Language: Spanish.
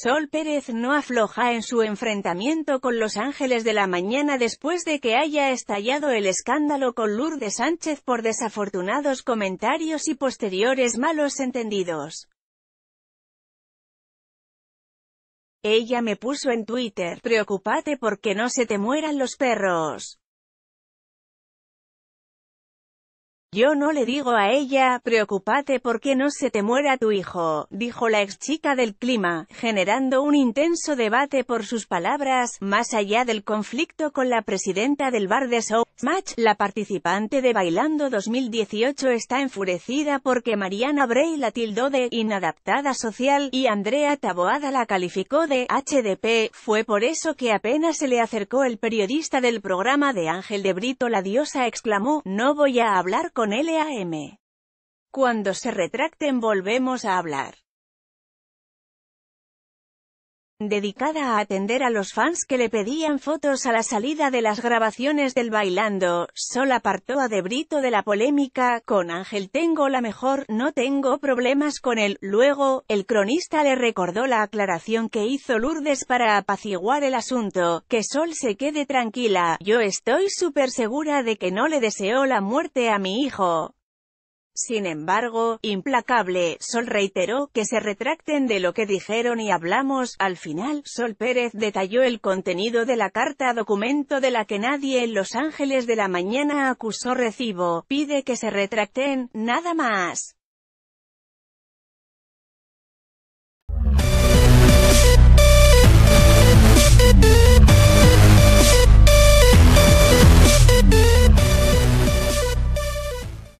Sol Pérez no afloja en su enfrentamiento con Los Ángeles de la Mañana después de que haya estallado el escándalo con Lourdes Sánchez por desafortunados comentarios y posteriores malos entendidos. Ella me puso en Twitter, preocupate porque no se te mueran los perros. Yo no le digo a ella, preocupate porque no se te muera tu hijo, dijo la ex chica del clima, generando un intenso debate por sus palabras, más allá del conflicto con la presidenta del bar de Show. Match, la participante de Bailando 2018 está enfurecida porque Mariana Bray la tildó de inadaptada social y Andrea Taboada la calificó de HDP, fue por eso que apenas se le acercó el periodista del programa de Ángel de Brito la diosa exclamó, no voy a hablar con LAM. Cuando se retracten volvemos a hablar dedicada a atender a los fans que le pedían fotos a la salida de las grabaciones del Bailando, Sol apartó a De Brito de la polémica, con Ángel tengo la mejor, no tengo problemas con él, luego, el cronista le recordó la aclaración que hizo Lourdes para apaciguar el asunto, que Sol se quede tranquila, yo estoy súper segura de que no le deseó la muerte a mi hijo. Sin embargo, implacable, Sol reiteró que se retracten de lo que dijeron y hablamos. Al final, Sol Pérez detalló el contenido de la carta documento de la que nadie en Los Ángeles de la Mañana acusó recibo, pide que se retracten, nada más.